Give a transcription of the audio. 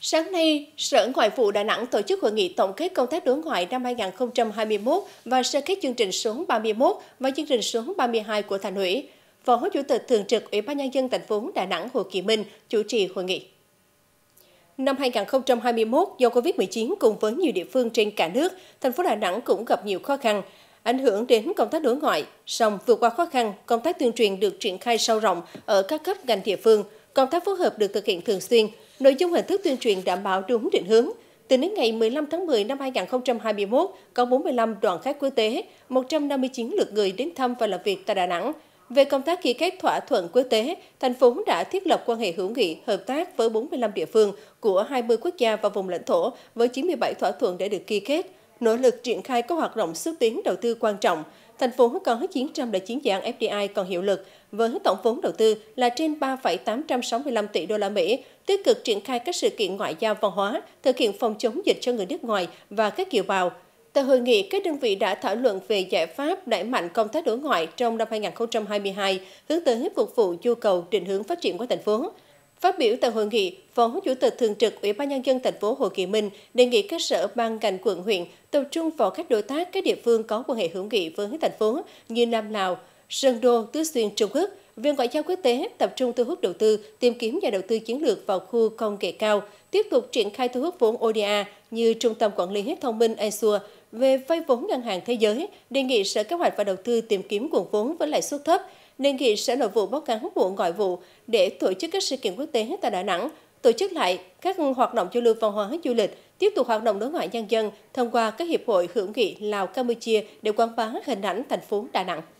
Sáng nay, Sở Ngoại vụ Đà Nẵng tổ chức hội nghị tổng kết công tác đối ngoại năm 2021 và sơ kết chương trình số 31 và chương trình số 32 của Thành ủy. Phó Chủ tịch Thường trực Ủy ban Nhân dân thành phố Đà Nẵng Hồ Kỳ Minh chủ trì hội nghị. Năm 2021, do Covid-19 cùng với nhiều địa phương trên cả nước, thành phố Đà Nẵng cũng gặp nhiều khó khăn, ảnh hưởng đến công tác đối ngoại. Song vượt qua khó khăn, công tác tuyên truyền được triển khai sâu rộng ở các cấp ngành địa phương – Công tác phối hợp được thực hiện thường xuyên, nội dung hình thức tuyên truyền đảm bảo đúng định hướng. Từ đến ngày 15 tháng 10 năm 2021, có 45 đoàn khách quốc tế, 159 lượt người đến thăm và làm việc tại Đà Nẵng. Về công tác ký kết thỏa thuận quốc tế, thành phố đã thiết lập quan hệ hữu nghị, hợp tác với 45 địa phương của 20 quốc gia và vùng lãnh thổ với 97 thỏa thuận đã được ký kết nỗ lực triển khai các hoạt động xúc tiến đầu tư quan trọng, thành phố còn hết 909 dự án FDI còn hiệu lực với tổng vốn đầu tư là trên 3,865 tỷ đô la Mỹ, tích cực triển khai các sự kiện ngoại giao văn hóa, thực hiện phòng chống dịch cho người nước ngoài và các kiều bào. Tại hội nghị, các đơn vị đã thảo luận về giải pháp đẩy mạnh công tác đối ngoại trong năm 2022, hướng tới phục vụ nhu cầu định hướng phát triển của thành phố. Phát biểu tại hội nghị, Phó Chủ tịch Thường trực Ủy ban Nhân dân thành phố Hồ Chí Minh đề nghị các sở ban ngành quận huyện tập trung vào các đối tác các địa phương có quan hệ hữu nghị với thành phố như Nam Lào, Sơn Đô, Tứ Xuyên, Trung Quốc. Viện ngoại giao quốc tế tập trung thu hút đầu tư, tìm kiếm nhà đầu tư chiến lược vào khu công nghệ cao, tiếp tục triển khai thu hút vốn ODA như Trung tâm Quản lý Hết Thông minh ASUA về vay vốn ngân hàng thế giới, đề nghị Sở Kế hoạch và Đầu tư tìm kiếm nguồn vốn với lãi suất thấp, đề nghị Sở Nội vụ báo cáo vụ ngoại vụ để tổ chức các sự kiện quốc tế tại Đà Nẵng, tổ chức lại các hoạt động giao lưu văn hóa du lịch, tiếp tục hoạt động đối ngoại nhân dân thông qua các hiệp hội hữu nghị Lào Campuchia để quảng bá hình ảnh thành phố Đà Nẵng.